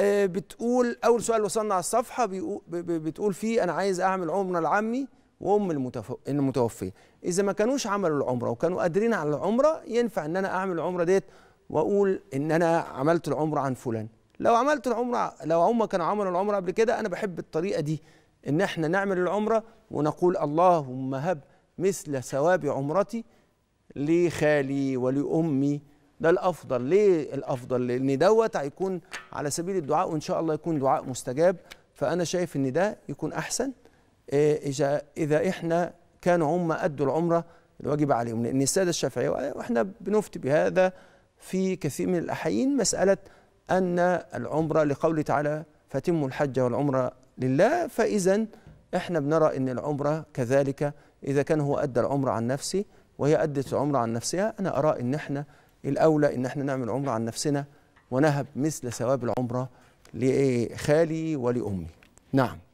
آه، بتقول اول سؤال وصلنا على الصفحه بتقول فيه انا عايز اعمل عمره لعمي وام المتوفيه اذا ما كانوش عملوا العمره وكانوا قادرين على العمره ينفع ان انا اعمل العمره ديت واقول ان انا عملت العمره عن فلان لو عملت العمره لو هم كانوا عملوا العمره قبل كده انا بحب الطريقه دي ان احنا نعمل العمره ونقول اللهم هب مثل ثواب عمرتي لخالي ولامي ده الافضل ليه الافضل لان دوت هيكون على سبيل الدعاء وان شاء الله يكون دعاء مستجاب فانا شايف ان ده يكون احسن آه، اذا اذا احنا كانوا هم ادوا العمره الواجب عليهم لان الساده الشافعيه واحنا بنفتي بهذا في كثير من الاحيين مساله ان العمره لقوله تعالى فاتموا الحج والعمره لله فاذا احنا بنرى ان العمره كذلك اذا كان هو ادى العمره عن نفسه وهي ادت العمره عن نفسها انا ارى ان احنا الاولى ان احنا نعمل عمره عن نفسنا ونهب مثل ثواب العمره لخالي ولامي نعم